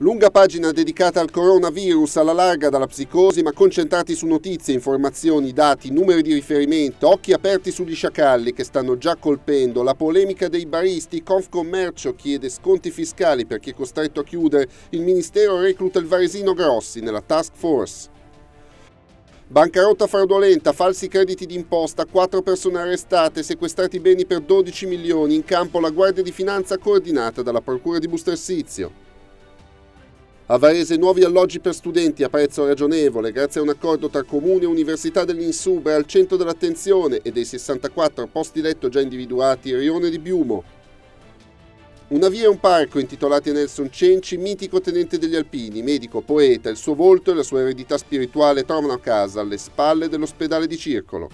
Lunga pagina dedicata al coronavirus, alla larga dalla psicosi, ma concentrati su notizie, informazioni, dati, numeri di riferimento, occhi aperti sugli sciacalli che stanno già colpendo, la polemica dei baristi, Confcommercio chiede sconti fiscali per chi è costretto a chiudere, il Ministero recluta il Varesino Grossi nella task force. Bancarotta fraudolenta, falsi crediti d'imposta, quattro persone arrestate, sequestrati beni per 12 milioni, in campo la Guardia di Finanza coordinata dalla Procura di Bustersizio. A Varese nuovi alloggi per studenti a prezzo ragionevole grazie a un accordo tra Comune e Università dell'Insubra al centro dell'attenzione e dei 64 posti letto già individuati Rione di Biumo. Una via e un parco intitolati a Nelson Cenci, mitico tenente degli Alpini, medico, poeta, il suo volto e la sua eredità spirituale trovano a casa alle spalle dell'ospedale di Circolo.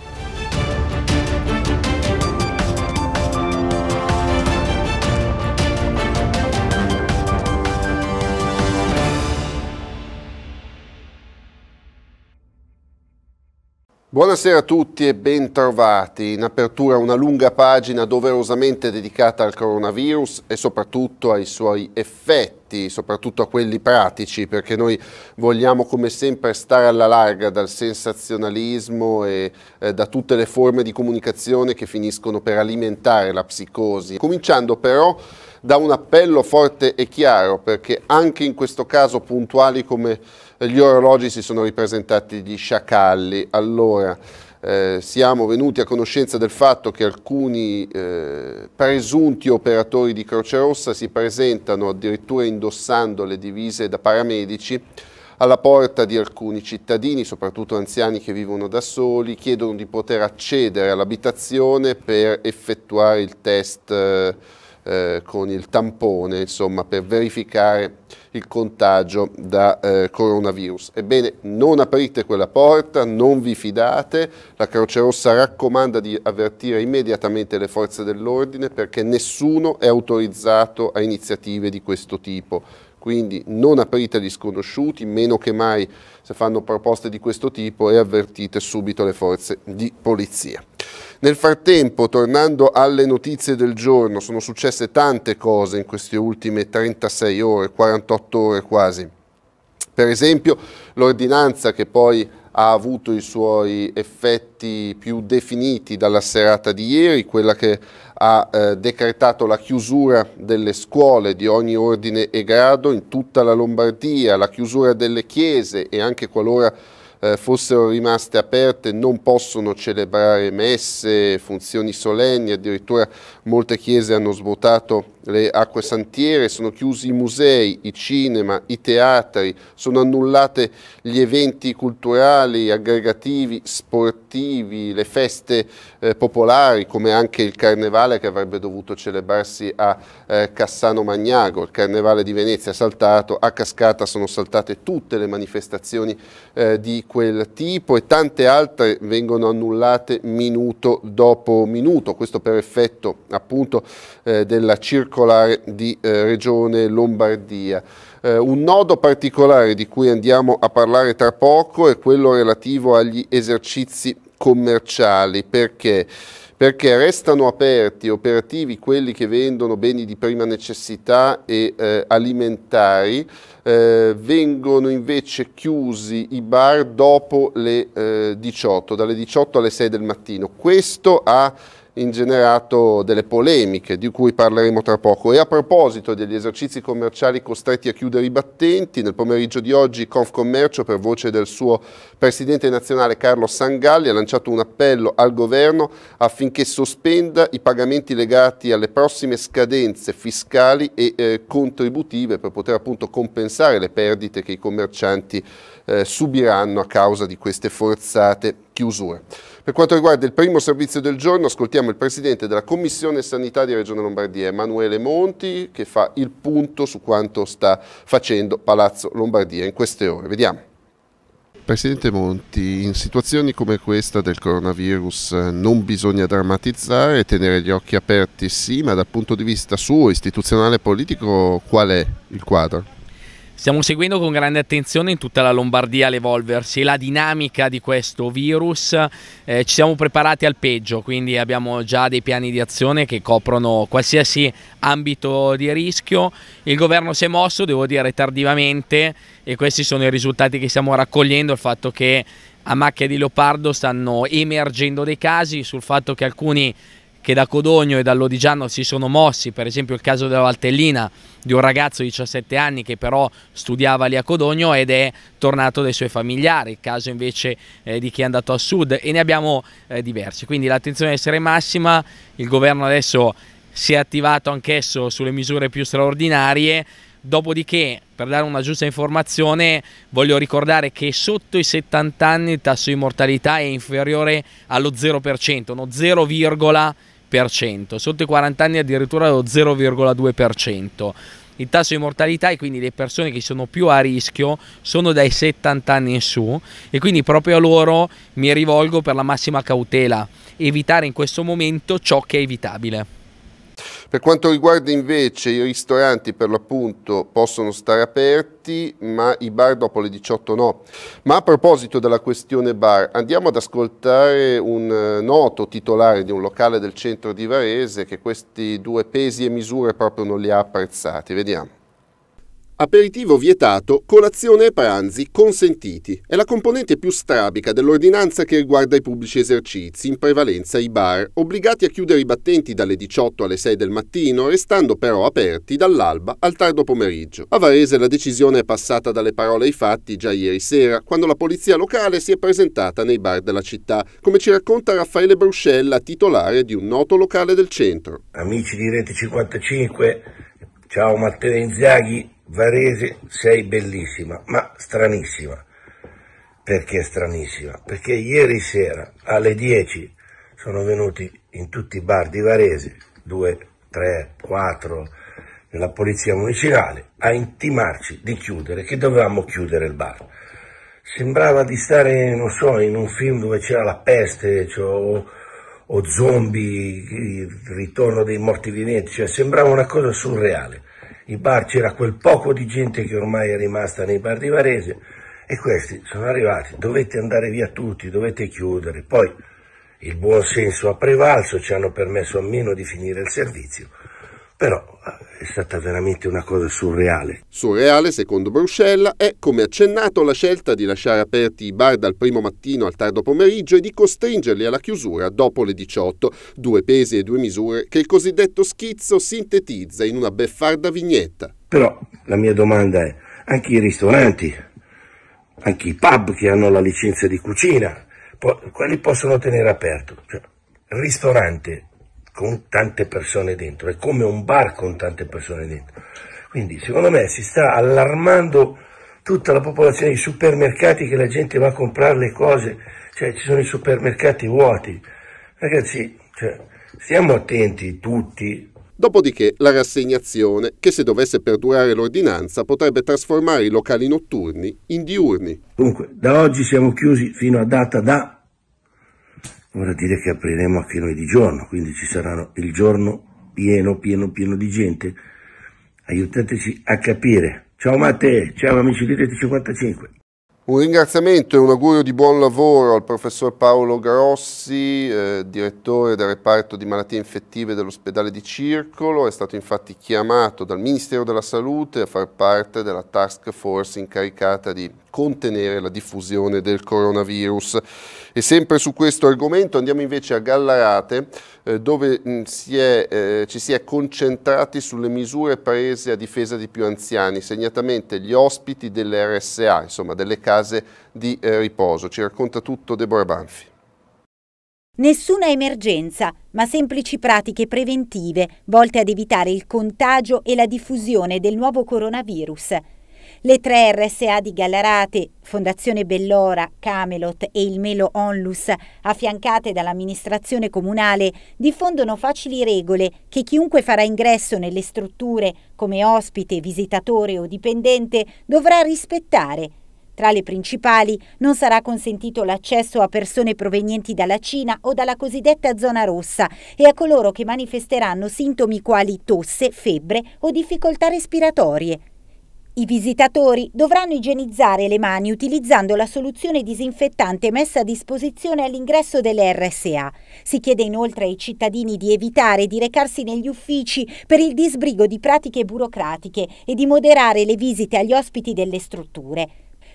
Buonasera a tutti e bentrovati. In apertura una lunga pagina doverosamente dedicata al coronavirus e soprattutto ai suoi effetti, soprattutto a quelli pratici, perché noi vogliamo come sempre stare alla larga dal sensazionalismo e eh, da tutte le forme di comunicazione che finiscono per alimentare la psicosi. Cominciando però da un appello forte e chiaro, perché anche in questo caso puntuali come gli orologi si sono ripresentati gli sciacalli. Allora, eh, siamo venuti a conoscenza del fatto che alcuni eh, presunti operatori di Croce Rossa si presentano addirittura indossando le divise da paramedici alla porta di alcuni cittadini, soprattutto anziani che vivono da soli, chiedono di poter accedere all'abitazione per effettuare il test eh, eh con il tampone, insomma, per verificare il contagio da eh, coronavirus. Ebbene, non aprite quella porta, non vi fidate, la Croce Rossa raccomanda di avvertire immediatamente le forze dell'ordine perché nessuno è autorizzato a iniziative di questo tipo. Quindi non aprite agli sconosciuti, meno che mai se fanno proposte di questo tipo e avvertite subito le forze di polizia. Nel frattempo, tornando alle notizie del giorno, sono successe tante cose in queste ultime 36 ore, 48 ore quasi. Per esempio l'ordinanza che poi ha avuto i suoi effetti più definiti dalla serata di ieri, quella che ha eh, decretato la chiusura delle scuole di ogni ordine e grado in tutta la Lombardia, la chiusura delle chiese e anche qualora eh, fossero rimaste aperte, non possono celebrare messe, funzioni solenni, addirittura molte chiese hanno svuotato le acque santiere, sono chiusi i musei, i cinema, i teatri, sono annullate gli eventi culturali, aggregativi, sportivi, le feste eh, popolari come anche il carnevale che avrebbe dovuto celebrarsi a eh, Cassano Magnago, il carnevale di Venezia è saltato, a cascata sono saltate tutte le manifestazioni eh, di quel tipo e tante altre vengono annullate minuto dopo minuto, questo per effetto appunto eh, della circolazione circolare di eh, Regione Lombardia. Eh, un nodo particolare di cui andiamo a parlare tra poco è quello relativo agli esercizi commerciali, perché? perché restano aperti operativi quelli che vendono beni di prima necessità e eh, alimentari, eh, vengono invece chiusi i bar dopo le eh, 18, dalle 18 alle 6 del mattino. Questo ha ingenerato delle polemiche di cui parleremo tra poco. E a proposito degli esercizi commerciali costretti a chiudere i battenti, nel pomeriggio di oggi Confcommercio per voce del suo presidente nazionale Carlo Sangalli ha lanciato un appello al governo affinché sospenda i pagamenti legati alle prossime scadenze fiscali e eh, contributive per poter appunto compensare le perdite che i commercianti eh, subiranno a causa di queste forzate chiusure. Per quanto riguarda il primo servizio del giorno, ascoltiamo il Presidente della Commissione Sanità di Regione Lombardia, Emanuele Monti, che fa il punto su quanto sta facendo Palazzo Lombardia in queste ore. Vediamo. Presidente Monti, in situazioni come questa del coronavirus eh, non bisogna drammatizzare, tenere gli occhi aperti sì, ma dal punto di vista suo, istituzionale e politico, qual è il quadro? Stiamo seguendo con grande attenzione in tutta la Lombardia l'evolversi e la dinamica di questo virus. Eh, ci siamo preparati al peggio, quindi abbiamo già dei piani di azione che coprono qualsiasi ambito di rischio. Il governo si è mosso, devo dire, tardivamente e questi sono i risultati che stiamo raccogliendo, il fatto che a macchia di leopardo stanno emergendo dei casi, sul fatto che alcuni che da Codogno e dall'Odigiano si sono mossi, per esempio il caso della Valtellina di un ragazzo di 17 anni che però studiava lì a Codogno ed è tornato dai suoi familiari, il caso invece eh, di chi è andato a sud e ne abbiamo eh, diversi, quindi l'attenzione deve essere massima, il governo adesso si è attivato anch'esso sulle misure più straordinarie, Dopodiché, per dare una giusta informazione, voglio ricordare che sotto i 70 anni il tasso di mortalità è inferiore allo 0%, uno 0,0%. 2%, sotto i 40 anni addirittura lo 0,2%. Il tasso di mortalità e quindi le persone che sono più a rischio sono dai 70 anni in su e quindi proprio a loro mi rivolgo per la massima cautela, evitare in questo momento ciò che è evitabile. Per quanto riguarda invece i ristoranti per l'appunto possono stare aperti, ma i bar dopo le 18 no. Ma a proposito della questione bar, andiamo ad ascoltare un eh, noto titolare di un locale del centro di Varese che questi due pesi e misure proprio non li ha apprezzati. Vediamo. Aperitivo vietato, colazione e pranzi consentiti. È la componente più strabica dell'ordinanza che riguarda i pubblici esercizi, in prevalenza i bar, obbligati a chiudere i battenti dalle 18 alle 6 del mattino, restando però aperti dall'alba al tardo pomeriggio. A Varese la decisione è passata dalle parole ai fatti già ieri sera, quando la polizia locale si è presentata nei bar della città, come ci racconta Raffaele Bruscella, titolare di un noto locale del centro. Amici di Rete 55, ciao Matteo Inzaghi Varese sei bellissima, ma stranissima. Perché stranissima? Perché ieri sera alle 10 sono venuti in tutti i bar di Varese, 2, 3, 4, della polizia municipale, a intimarci di chiudere, che dovevamo chiudere il bar. Sembrava di stare, non so, in un film dove c'era la peste, cioè, o, o zombie, il ritorno dei morti viventi, cioè sembrava una cosa surreale i bar c'era quel poco di gente che ormai è rimasta nei bar di Varese e questi sono arrivati, dovete andare via tutti, dovete chiudere. Poi il buon senso ha prevalso, ci hanno permesso almeno di finire il servizio però eh, è stata veramente una cosa surreale. Surreale, secondo Bruscella, è, come accennato, la scelta di lasciare aperti i bar dal primo mattino al tardo pomeriggio e di costringerli alla chiusura dopo le 18, due pesi e due misure che il cosiddetto schizzo sintetizza in una beffarda vignetta. Però la mia domanda è, anche i ristoranti, anche i pub che hanno la licenza di cucina, quelli possono tenere aperto. Cioè, ristorante con tante persone dentro, è come un bar con tante persone dentro. Quindi secondo me si sta allarmando tutta la popolazione, i supermercati che la gente va a comprare le cose, cioè ci sono i supermercati vuoti. Ragazzi, cioè, stiamo attenti tutti. Dopodiché la rassegnazione, che se dovesse perdurare l'ordinanza potrebbe trasformare i locali notturni in diurni. Dunque, da oggi siamo chiusi fino a data da Vorrà dire che apriremo anche noi di giorno, quindi ci sarà il giorno pieno, pieno, pieno di gente. Aiutateci a capire. Ciao Matte, ciao amici di Rete 55. Un ringraziamento e un augurio di buon lavoro al professor Paolo Grossi, eh, direttore del reparto di malattie infettive dell'ospedale di Circolo, è stato infatti chiamato dal Ministero della Salute a far parte della task force incaricata di contenere la diffusione del coronavirus. E sempre su questo argomento andiamo invece a Gallarate eh, dove mh, mm, si è, eh, ci si è concentrati sulle misure prese a difesa di più anziani, segnatamente gli ospiti delle RSA, insomma delle case di eh, riposo. Ci racconta tutto Deborah Banfi. Nessuna emergenza, ma semplici pratiche preventive volte ad evitare il contagio e la diffusione del nuovo coronavirus. Le tre RSA di Gallarate, Fondazione Bellora, Camelot e il Melo Onlus, affiancate dall'amministrazione comunale, diffondono facili regole che chiunque farà ingresso nelle strutture come ospite, visitatore o dipendente dovrà rispettare. Tra le principali non sarà consentito l'accesso a persone provenienti dalla Cina o dalla cosiddetta zona rossa e a coloro che manifesteranno sintomi quali tosse, febbre o difficoltà respiratorie. I visitatori dovranno igienizzare le mani utilizzando la soluzione disinfettante messa a disposizione all'ingresso delle RSA. Si chiede inoltre ai cittadini di evitare di recarsi negli uffici per il disbrigo di pratiche burocratiche e di moderare le visite agli ospiti delle strutture.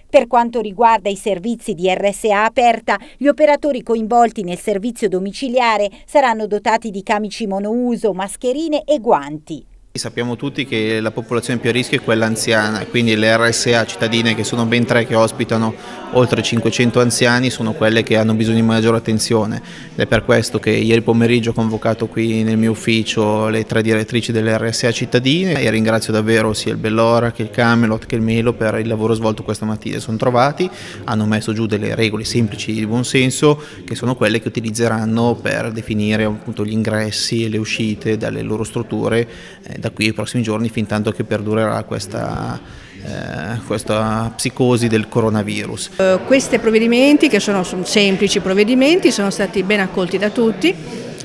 Per quanto riguarda i servizi di RSA aperta, gli operatori coinvolti nel servizio domiciliare saranno dotati di camici monouso, mascherine e guanti. Sappiamo tutti che la popolazione più a rischio è quella anziana, quindi le RSA cittadine che sono ben tre che ospitano oltre 500 anziani sono quelle che hanno bisogno di maggiore attenzione ed è per questo che ieri pomeriggio ho convocato qui nel mio ufficio le tre direttrici delle RSA cittadine e ringrazio davvero sia il Bellora che il Camelot che il Melo per il lavoro svolto questa mattina. Sono trovati, hanno messo giù delle regole semplici di buonsenso che sono quelle che utilizzeranno per definire appunto, gli ingressi e le uscite dalle loro strutture. Eh, da qui ai prossimi giorni fin tanto che perdurerà questa, eh, questa psicosi del coronavirus. Uh, eh, questi provvedimenti, che sono, sono semplici provvedimenti, sono stati ben accolti da tutti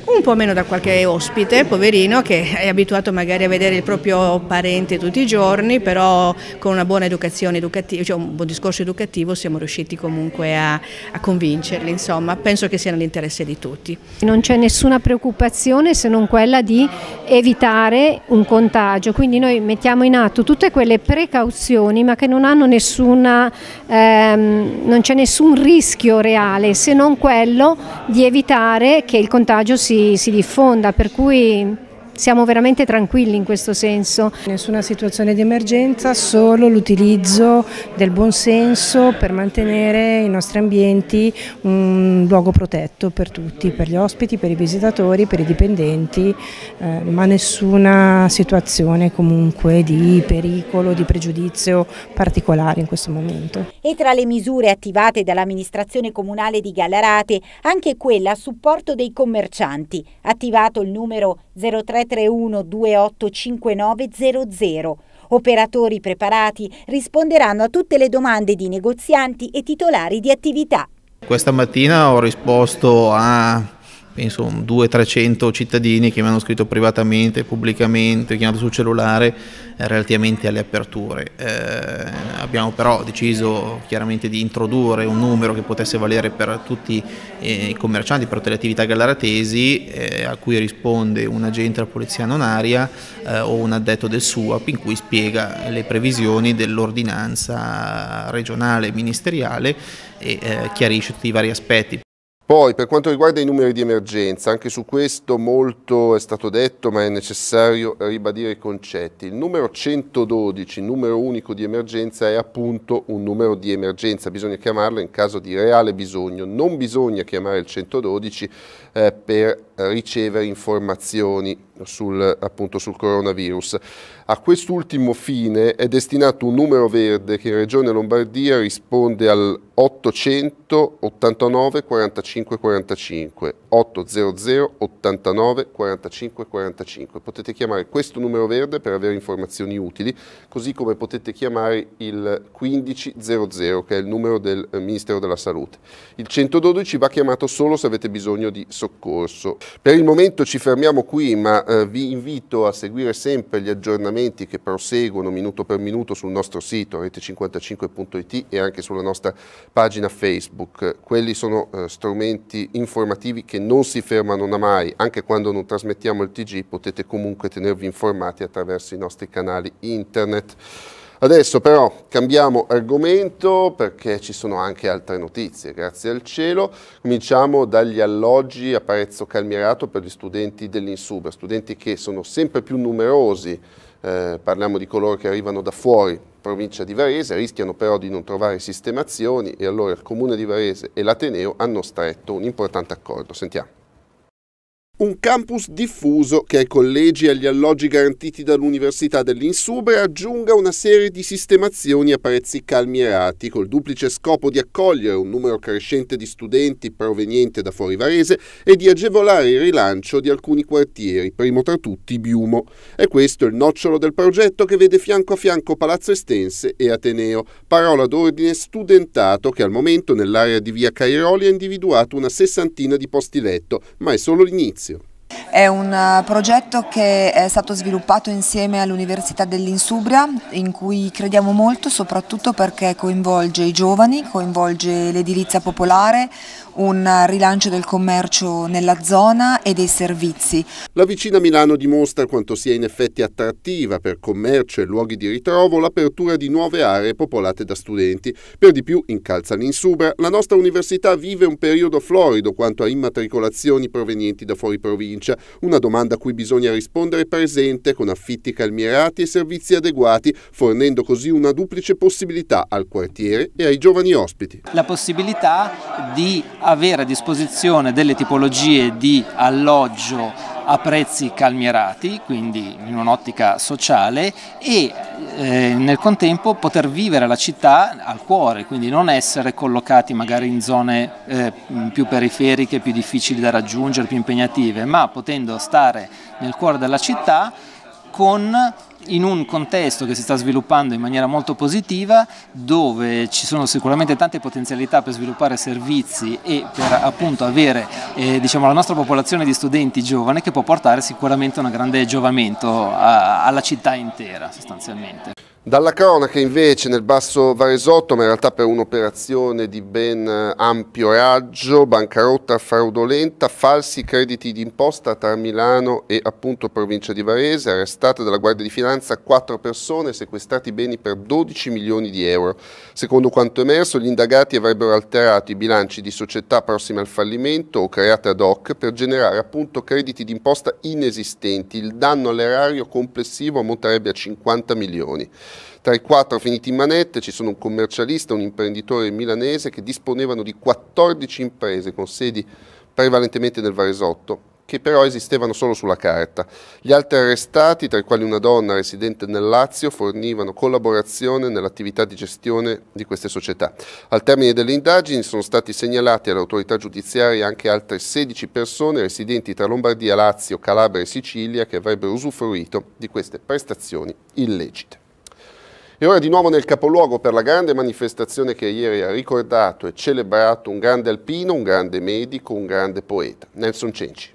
un po' meno da qualche ospite, poverino, che è abituato magari a vedere il proprio parente tutti i giorni, però con una buona educazione educativa, cioè un buon discorso educativo siamo riusciti comunque a, a convincerli, insomma, penso che sia nell'interesse di tutti. Non c'è nessuna preoccupazione se non quella di evitare un contagio, quindi noi mettiamo in atto tutte quelle precauzioni ma che non hanno nessuna, ehm, non c'è nessun rischio reale se non quello di evitare che il contagio sia si, si diffonda, per cui siamo veramente tranquilli in questo senso. Nessuna situazione di emergenza, solo l'utilizzo del buon senso per mantenere i nostri ambienti un luogo protetto per tutti, per gli ospiti, per i visitatori, per i dipendenti, eh, ma nessuna situazione comunque di pericolo, di pregiudizio particolare in questo momento. E tra le misure attivate dall'amministrazione comunale di Gallarate anche quella a supporto dei commercianti, attivato il numero 033 331-285900. Operatori preparati risponderanno a tutte le domande di negozianti e titolari di attività. Questa mattina ho risposto a penso 200-300 cittadini che mi hanno scritto privatamente, pubblicamente, chiamato sul cellulare eh, relativamente alle aperture. Eh, abbiamo però deciso chiaramente di introdurre un numero che potesse valere per tutti eh, i commercianti, per tutte le attività gallaratesi, eh, a cui risponde un agente della polizia non aria eh, o un addetto del SUAP in cui spiega le previsioni dell'ordinanza regionale e ministeriale e eh, chiarisce tutti i vari aspetti. Poi per quanto riguarda i numeri di emergenza, anche su questo molto è stato detto ma è necessario ribadire i concetti. Il numero 112, il numero unico di emergenza, è appunto un numero di emergenza, bisogna chiamarlo in caso di reale bisogno, non bisogna chiamare il 112 eh, per ricevere informazioni sul, appunto, sul coronavirus. A quest'ultimo fine è destinato un numero verde che in Regione Lombardia risponde al 889 45 45 800 89 45 45. Potete chiamare questo numero verde per avere informazioni utili, così come potete chiamare il 1500 che è il numero del eh, Ministero della Salute. Il 112 va chiamato solo se avete bisogno di sostegno soccorso. Per il momento ci fermiamo qui, ma eh, vi invito a seguire sempre gli aggiornamenti che proseguono minuto per minuto sul nostro sito rete55.it e anche sulla nostra pagina Facebook. Quelli sono eh, strumenti informativi che non si fermano mai, anche quando non trasmettiamo il TG potete comunque tenervi informati attraverso i nostri canali internet. Adesso però cambiamo argomento perché ci sono anche altre notizie, grazie al cielo. Cominciamo dagli alloggi a prezzo calmierato per gli studenti dell'Insuba, studenti che sono sempre più numerosi, eh, parliamo di coloro che arrivano da fuori, provincia di Varese, rischiano però di non trovare sistemazioni e allora il Comune di Varese e l'Ateneo hanno stretto un importante accordo. Sentiamo un campus diffuso che ai collegi e agli alloggi garantiti dall'Università dell'Insubria aggiunga una serie di sistemazioni a prezzi calmierati, col duplice scopo di accogliere un numero crescente di studenti proveniente da fuori Varese e di agevolare il rilancio di alcuni quartieri, primo tra tutti Biumo. È questo il nocciolo del progetto che vede fianco a fianco Palazzo Estense e Ateneo, parola d'ordine studentato che al momento nell'area di via Cairoli ha individuato una sessantina di posti letto, ma è solo l'inizio. È un eh, progetto che è stato sviluppato insieme all'Università dell'Insubria in cui crediamo molto soprattutto perché coinvolge i giovani, coinvolge l'edilizia popolare, un rilancio del commercio nella zona e dei servizi. La vicina Milano dimostra quanto sia in effetti attrattiva per commercio e luoghi di ritrovo l'apertura di nuove aree popolate da studenti. Per di più, in Calza Linsubra, la nostra università vive un periodo florido quanto a immatricolazioni provenienti da fuori provincia, una domanda a cui bisogna rispondere presente con affitti calmierati e servizi adeguati, fornendo così una duplice possibilità al quartiere e ai giovani ospiti. La possibilità di avere a disposizione delle tipologie di alloggio a prezzi calmierati, quindi in un'ottica sociale e eh, nel contempo poter vivere la città al cuore, quindi non essere collocati magari in zone eh, più periferiche, più difficili da raggiungere, più impegnative, ma potendo stare nel cuore della città con in un contesto che si sta sviluppando in maniera molto positiva dove ci sono sicuramente tante potenzialità per sviluppare servizi e per appunto avere eh, diciamo, la nostra popolazione di studenti giovani che può portare sicuramente un grande giovamento a, alla città intera sostanzialmente. Dalla cronaca invece nel basso Varesotto, ma in realtà per un'operazione di ben eh, ampio raggio, bancarotta fraudolenta, falsi crediti d'imposta tra Milano e appunto provincia di Varese, arrestate dalla Guardia di Finanza quattro persone, sequestrati beni per 12 milioni di euro. Secondo quanto emerso, gli indagati avrebbero alterato i bilanci di società prossime al fallimento o create ad hoc per generare appunto crediti d'imposta inesistenti. Il danno all'erario complessivo ammonterebbe a 50 milioni. Tra i quattro finiti in manette ci sono un commercialista e un imprenditore milanese che disponevano di 14 imprese con sedi prevalentemente nel Varesotto, che però esistevano solo sulla carta. Gli altri arrestati, tra i quali una donna residente nel Lazio, fornivano collaborazione nell'attività di gestione di queste società. Al termine delle indagini sono stati segnalati alle autorità giudiziarie anche altre 16 persone residenti tra Lombardia, Lazio, Calabria e Sicilia che avrebbero usufruito di queste prestazioni illecite. E ora di nuovo nel capoluogo per la grande manifestazione che ieri ha ricordato e celebrato un grande alpino, un grande medico, un grande poeta, Nelson Cenci.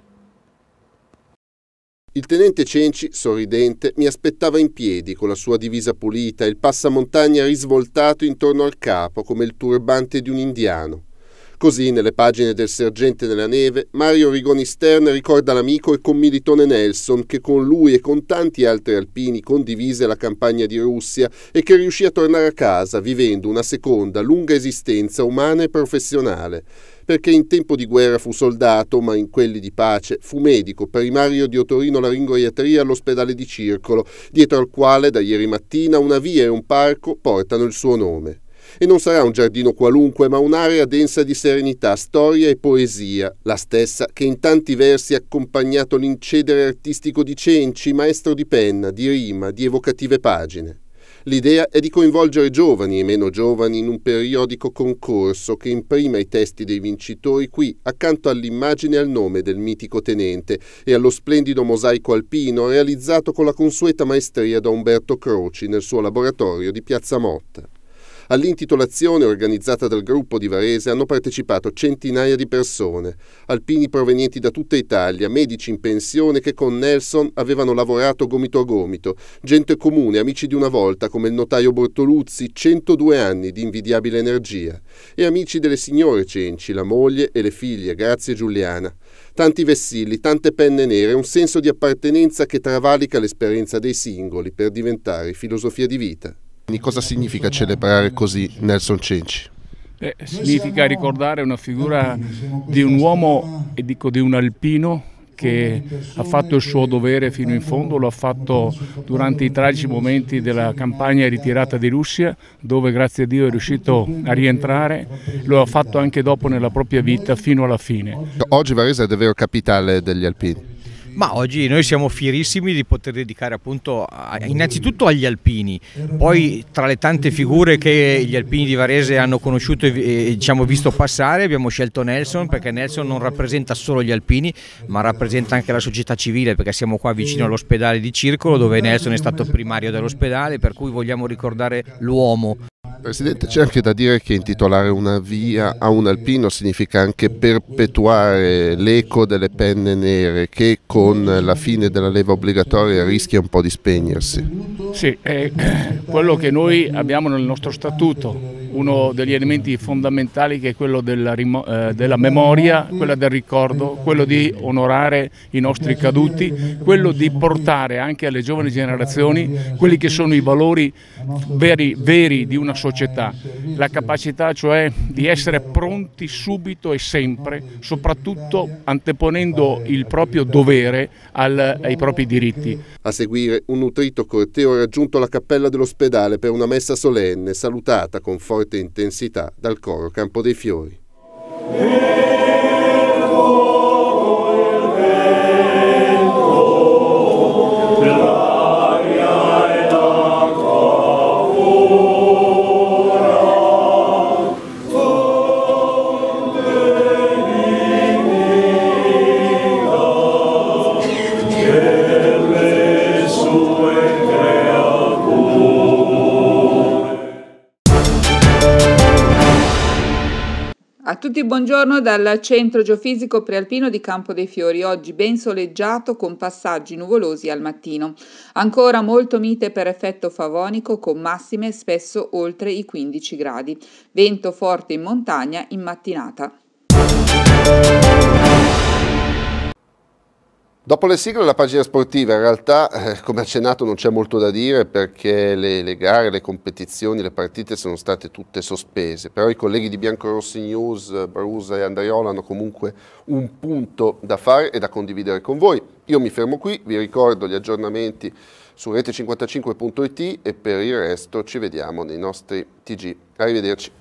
Il tenente Cenci, sorridente, mi aspettava in piedi con la sua divisa pulita e il passamontagna risvoltato intorno al capo come il turbante di un indiano. Così, nelle pagine del Sergente della Neve, Mario Rigoni Stern ricorda l'amico e commilitone Nelson che con lui e con tanti altri alpini condivise la campagna di Russia e che riuscì a tornare a casa vivendo una seconda, lunga esistenza umana e professionale perché in tempo di guerra fu soldato, ma in quelli di pace fu medico primario di Otorino Laringoiatria all'ospedale di Circolo, dietro al quale da ieri mattina una via e un parco portano il suo nome. E non sarà un giardino qualunque, ma un'area densa di serenità, storia e poesia, la stessa che in tanti versi ha accompagnato l'incedere artistico di Cenci, maestro di penna, di rima, di evocative pagine. L'idea è di coinvolgere giovani e meno giovani in un periodico concorso che imprima i testi dei vincitori qui, accanto all'immagine e al nome del mitico tenente e allo splendido mosaico alpino realizzato con la consueta maestria da Umberto Croci nel suo laboratorio di Piazza Motta. All'intitolazione organizzata dal gruppo di Varese hanno partecipato centinaia di persone, alpini provenienti da tutta Italia, medici in pensione che con Nelson avevano lavorato gomito a gomito, gente comune, amici di una volta come il notaio Bortoluzzi, 102 anni di invidiabile energia, e amici delle signore Cenci, la moglie e le figlie, grazie Giuliana. Tanti vessilli, tante penne nere, un senso di appartenenza che travalica l'esperienza dei singoli per diventare filosofia di vita. Cosa significa celebrare così Nelson Cenci? Eh, significa ricordare una figura di un uomo e dico di un alpino che ha fatto il suo dovere fino in fondo, lo ha fatto durante i tragici momenti della campagna ritirata di Russia, dove grazie a Dio è riuscito a rientrare, lo ha fatto anche dopo nella propria vita fino alla fine. Oggi Varese è davvero capitale degli alpini. Ma oggi noi siamo fierissimi di poter dedicare appunto a, innanzitutto agli alpini, poi tra le tante figure che gli alpini di Varese hanno conosciuto e diciamo, visto passare abbiamo scelto Nelson perché Nelson non rappresenta solo gli alpini ma rappresenta anche la società civile perché siamo qua vicino all'ospedale di Circolo dove Nelson è stato primario dell'ospedale per cui vogliamo ricordare l'uomo Presidente, c'è anche da dire che intitolare una via a un alpino significa anche perpetuare l'eco delle penne nere che con la fine della leva obbligatoria rischia un po' di spegnersi. Sì, è quello che noi abbiamo nel nostro statuto uno degli elementi fondamentali che è quello della, eh, della, memoria, quella del ricordo, quello di onorare i nostri caduti, quello di portare anche alle giovani generazioni quelli che sono i valori veri, veri di una società, la capacità cioè di essere pronti subito e sempre, soprattutto anteponendo il proprio dovere al, ai propri diritti. A seguire un nutrito corteo raggiunto la cappella dell'ospedale per una messa solenne, salutata con forte forte intensità dal coro Campo dei Fiori. buongiorno dal Centro Geofisico Prealpino di Campo dei Fiori, oggi ben soleggiato con passaggi nuvolosi al mattino. Ancora molto mite per effetto favonico con massime spesso oltre i 15 gradi. Vento forte in montagna in mattinata. Dopo le sigle la pagina sportiva, in realtà eh, come accennato non c'è molto da dire perché le, le, gare, le competizioni, le partite sono state tutte sospese, però i colleghi di Biancorossi News, Brusa e Andreola hanno comunque un punto da fare e da condividere con voi. Io mi fermo qui, vi ricordo gli aggiornamenti su rete55.it e per il resto ci vediamo nei nostri TG. Arrivederci.